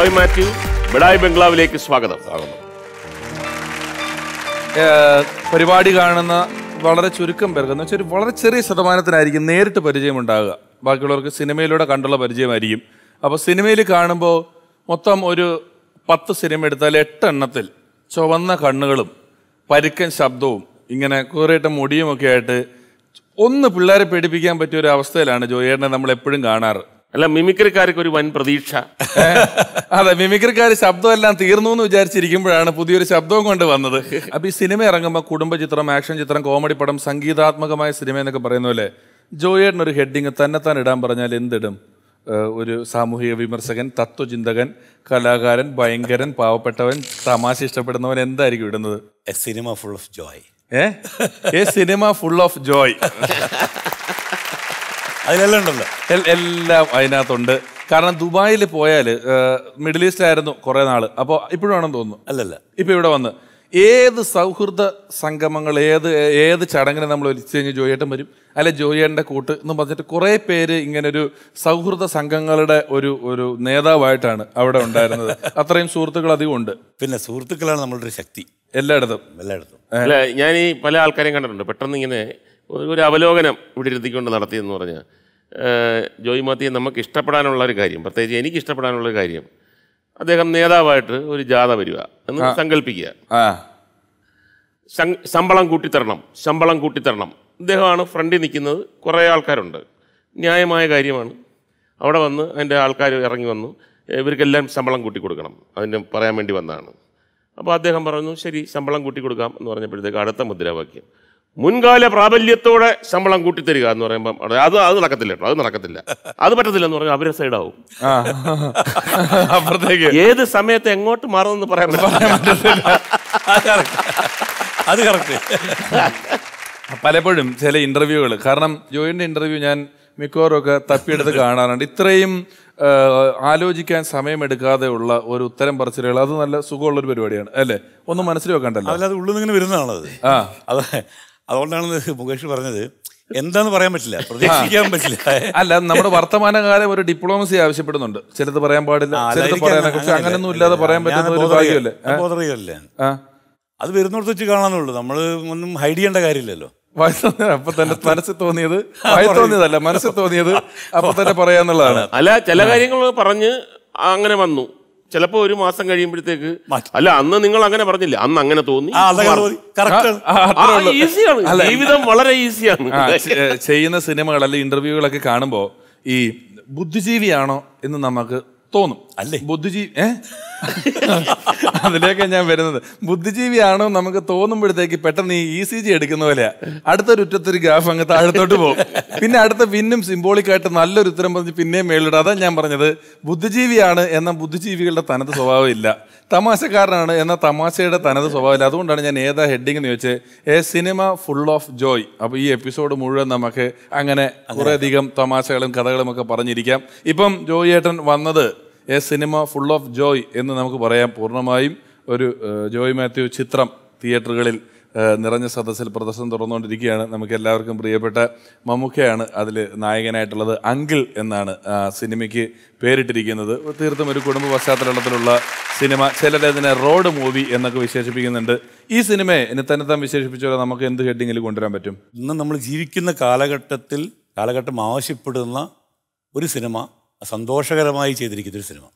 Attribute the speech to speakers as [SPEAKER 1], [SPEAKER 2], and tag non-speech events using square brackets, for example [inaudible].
[SPEAKER 1] ജോയ് മാത്യു ബിഡായ് ബംഗ്ലാവിലേക്ക് സ്വാഗതം
[SPEAKER 2] പരിപാടി കാണുന്ന വളരെ ചുരുക്കം പേർക്ക് എന്ന് വെച്ചാൽ വളരെ ചെറിയ ശതമാനത്തിനായിരിക്കും നേരിട്ട് പരിചയം ഉണ്ടാകുക ബാക്കിയുള്ളവർക്ക് സിനിമയിലൂടെ കണ്ടുള്ള പരിചയമായിരിക്കും അപ്പോൾ സിനിമയിൽ കാണുമ്പോൾ മൊത്തം ഒരു പത്ത് സിനിമ എടുത്താൽ എട്ടെണ്ണത്തിൽ ചുവന്ന കണ്ണുകളും പരുക്കൻ ശബ്ദവും ഇങ്ങനെ കുറേട്ട മുടിയുമൊക്കെ ആയിട്ട് ഒന്ന് പിള്ളേരെ പേടിപ്പിക്കാൻ പറ്റിയ ഒരു അവസ്ഥയിലാണ് ജോയേട്ടനെ നമ്മൾ എപ്പോഴും കാണാറ് അല്ല മിമിക്രിക്കാർക്ക് ഒരു വൻ പ്രതീക്ഷ [laughs] അതെ മിമിക്രിക്കാർ ശബ്ദമെല്ലാം തീർന്നു എന്ന് വിചാരിച്ചിരിക്കുമ്പോഴാണ് പുതിയൊരു ശബ്ദവും കൊണ്ട് വന്നത് അപ്പൊ ഈ സിനിമ ഇറങ്ങുമ്പോൾ കുടുംബ ചിത്രം ആക്ഷൻ ചിത്രം കോമഡി പടം സംഗീതാത്മകമായ സിനിമ എന്നൊക്കെ പറയുന്ന പോലെ ജോയേടിന് ഒരു ഹെഡിങ് താൻ ഇടാൻ പറഞ്ഞാൽ എന്തിടും ഒരു സാമൂഹിക വിമർശകൻ തത്വചിന്തകൻ കലാകാരൻ ഭയങ്കരൻ പാവപ്പെട്ടവൻ തമാശ ഇഷ്ടപ്പെടുന്നവൻ എന്തായിരിക്കും ഇടുന്നത് സിനിമ ഫുൾ ഓഫ് ജോയ് ഏ സിനിമ ഫുൾ ഓഫ് ജോയ് അതിലെല്ലാം ഉണ്ടല്ലോ എല്ലാം അതിനകത്തുണ്ട് കാരണം ദുബായിൽ പോയാൽ മിഡിൽ ആയിരുന്നു കുറേ നാൾ അപ്പോൾ ഇപ്പോഴാണെന്ന് തോന്നുന്നു അല്ലല്ല ഇപ്പോൾ ഇവിടെ വന്ന് ഏത് സൗഹൃദ സംഗമങ്ങൾ ഏത് ഏത് ചടങ്ങിന് നമ്മൾ ഒലിച്ചു കഴിഞ്ഞ് ജോയേട്ടൻ വരും അല്ലെ ജോയേട്ടൻ്റെ കൂട്ട് എന്ന് പറഞ്ഞിട്ട് കുറേ പേര് ഇങ്ങനെ ഒരു സൗഹൃദ സംഘങ്ങളുടെ ഒരു ഒരു നേതാവായിട്ടാണ് അവിടെ ഉണ്ടായിരുന്നത് [laughs] അത്രയും സുഹൃത്തുക്കൾ അധികം ഉണ്ട് പിന്നെ സുഹൃത്തുക്കളാണ് നമ്മളുടെ ശക്തി
[SPEAKER 1] എല്ലായിടത്തും എല്ലായിടത്തും അല്ല ഞാൻ ഈ പല ആൾക്കാരെയും കണ്ടിട്ടുണ്ട് പെട്ടെന്ന് ഇങ്ങനെ ഒരു അവലോകനം ഇവിടെ ഇരുത്തിക്കൊണ്ട് നടത്തിയെന്ന് പറഞ്ഞാൽ ജോയി മാത്തിയെ നമുക്ക് ഇഷ്ടപ്പെടാനുള്ള ഒരു കാര്യം പ്രത്യേകിച്ച് എനിക്ക് ഇഷ്ടപ്പെടാനുള്ള ഒരു കാര്യം അദ്ദേഹം നേതാവായിട്ട് ഒരു ജാഥ വരിക എന്ന് സങ്കല്പിക്കുക ശമ്പളം കൂട്ടിത്തരണം ശമ്പളം കൂട്ടിത്തരണം അദ്ദേഹമാണ് ഫ്രണ്ടിൽ നിൽക്കുന്നത് കുറേ ആൾക്കാരുണ്ട് ന്യായമായ കാര്യമാണ് അവിടെ വന്ന് അതിൻ്റെ ആൾക്കാർ ഇറങ്ങി വന്നു ഇവർക്കെല്ലാം ശമ്പളം കൂട്ടി കൊടുക്കണം അതിന് പറയാൻ വേണ്ടി വന്നതാണ് അപ്പോൾ അദ്ദേഹം പറഞ്ഞു ശരി ശമ്പളം കൂട്ടി കൊടുക്കാം എന്ന് പറഞ്ഞപ്പോഴത്തേക്ക് അടുത്ത മുദ്രാവാക്യം മുൻകാല പ്രാബല്യത്തോടെ ശമ്പളം കൂട്ടിത്തരിക എന്ന് പറയുമ്പോൾ അത് അത് നടക്കത്തില്ല കേട്ടോ അത് നടക്കത്തില്ല അത് പറ്റത്തില്ല എന്ന് പറഞ്ഞാൽ അവരെ സൈഡാവും അപ്പുറത്തേക്ക് ഏത് സമയത്ത് എങ്ങോട്ട് മാറുമെന്ന് പറയാൻ അത് കറക്റ്റ്
[SPEAKER 2] പലപ്പോഴും ചില ഇന്റർവ്യൂകൾ കാരണം ജോയിന്റെ ഇന്റർവ്യൂ ഞാൻ മിക്കവാറും ഒക്കെ തപ്പിയെടുത്ത് കാണാറുണ്ട് ഇത്രയും ആലോചിക്കാൻ സമയമെടുക്കാതെ ഉള്ള ഒരു ഉത്തരം പറച്ചിലുകൾ അത് നല്ല സുഖമുള്ളൊരു പരിപാടിയാണ് അല്ലേ ഒന്നും മനസ്സിൽ വെക്കണ്ടല്ലോ അല്ലാതെ ഉള്ളിൽ നിന്ന് വരുന്നതാണത് ആ അതെ അതുകൊണ്ടാണ് മുകേഷ് പറഞ്ഞത് എന്താന്ന് പറയാൻ പറ്റില്ല പ്രതീക്ഷിക്കാൻ പറ്റില്ല അല്ല നമ്മുടെ വർത്തമാനകാലം ഒരു ഡിപ്ലോമസി ആവശ്യപ്പെടുന്നുണ്ട് ചിലത് പറയാൻ പാടില്ല അങ്ങനൊന്നും ഇല്ലാതെ പറയാൻ പറ്റുന്ന ഒരു അത് വരുന്നിടത്ത് വെച്ച് കാണാനുള്ളൂ നമ്മൾ ഒന്നും ഹൈഡ് ചെയ്യേണ്ട കാര്യമില്ലല്ലോ അപ്പൊ തന്നെ മനസ്സിൽ തോന്നിയത് തോന്നിയതല്ല മനസ്സിൽ തോന്നിയത് അപ്പൊ തന്നെ പറയാന്നുള്ളതാണ് അല്ല ചില കാര്യങ്ങൾ
[SPEAKER 1] പറഞ്ഞ് അങ്ങനെ വന്നു ചിലപ്പോ ഒരു മാസം കഴിയുമ്പോഴത്തേക്ക് അല്ല അന്ന് നിങ്ങൾ അങ്ങനെ പറഞ്ഞില്ല അന്ന് അങ്ങനെ തോന്നി
[SPEAKER 2] ഈസിയാണ് ജീവിതം വളരെ ഈസിയാണ് ചെയ്യുന്ന സിനിമകൾ അല്ലെങ്കിൽ ഇന്റർവ്യൂകളൊക്കെ കാണുമ്പോൾ ഈ ബുദ്ധിജീവിയാണോ എന്ന് നമുക്ക് തോന്നും അല്ലേ ബുദ്ധിജീവി ഏ അതിലേക്ക് ഞാൻ വരുന്നത് ബുദ്ധിജീവിയാണോ നമുക്ക് തോന്നുമ്പോഴത്തേക്ക് പെട്ടെന്ന് ഈ ഇ സി ജി എടുക്കുന്ന പോലെയാ അടുത്തൊരു ഉറ്റത്തൊരു ഗ്രാഫ് അങ്ങ് താഴത്തോട്ട് പോകും പിന്നെ അടുത്ത പിന്നും സിംബോളിക്കായിട്ട് നല്ലൊരു ഉത്തരം പറഞ്ഞ് പിന്നെയും മേളിടും അതാ ഞാൻ പറഞ്ഞത് ബുദ്ധിജീവിയാണ് എന്ന ബുദ്ധിജീവികളുടെ തനത് സ്വഭാവമില്ല തമാശക്കാരനാണ് എന്ന തമാശയുടെ തനത് സ്വഭാവമില്ല അതുകൊണ്ടാണ് ഞാൻ ഏതാ ഹെഡിങ് എന്ന് ചോദിച്ചത് a cinema full of joy അപ്പോൾ ഈ എപ്പിസോഡ് മുഴുവൻ നമുക്ക് അങ്ങനെ കുറേയധികം തമാശകളും കഥകളും ഒക്കെ പറഞ്ഞിരിക്കാം ഇപ്പം ജോയി ഏട്ടൻ വന്നത് a cinema full of joy എന്ന് നമുക്ക് പറയാം പൂർണ്ണമായും ഒരു ജോയ് മാത്യു ചിത്രം തിയേറ്ററുകളിൽ നിറഞ്ഞ സദസ്സിൽ പ്രദർശനം തുറന്നുകൊണ്ടിരിക്കുകയാണ് നമുക്ക് എല്ലാവർക്കും പ്രിയപ്പെട്ട മമ്മൂക്കയാണ് അതിൽ നായകനായിട്ടുള്ളത് അങ്കിൾ എന്നാണ് സിനിമയ്ക്ക് പേരിട്ടിരിക്കുന്നത് തീർത്തും ഒരു കുടുംബ പശ്ചാത്തലത്തിലുള്ള സിനിമ ചിലരതിനെ റോഡ് മൂവി എന്നൊക്കെ വിശേഷിപ്പിക്കുന്നുണ്ട് ഈ സിനിമയെ എന്നെ തന്നെ തന്നെ വിശേഷിപ്പിച്ചാൽ നമുക്ക് എന്ത് ഹെഡിങ്ങിൽ കൊണ്ടുവരാൻ പറ്റും ഇന്ന് നമ്മൾ ജീവിക്കുന്ന കാലഘട്ടത്തിൽ കാലഘട്ടം ആവശ്യപ്പെടുന്ന ഒരു സിനിമ സന്തോഷകരമായി ചെയ്തിരിക്കുന്നൊരു സിനിമ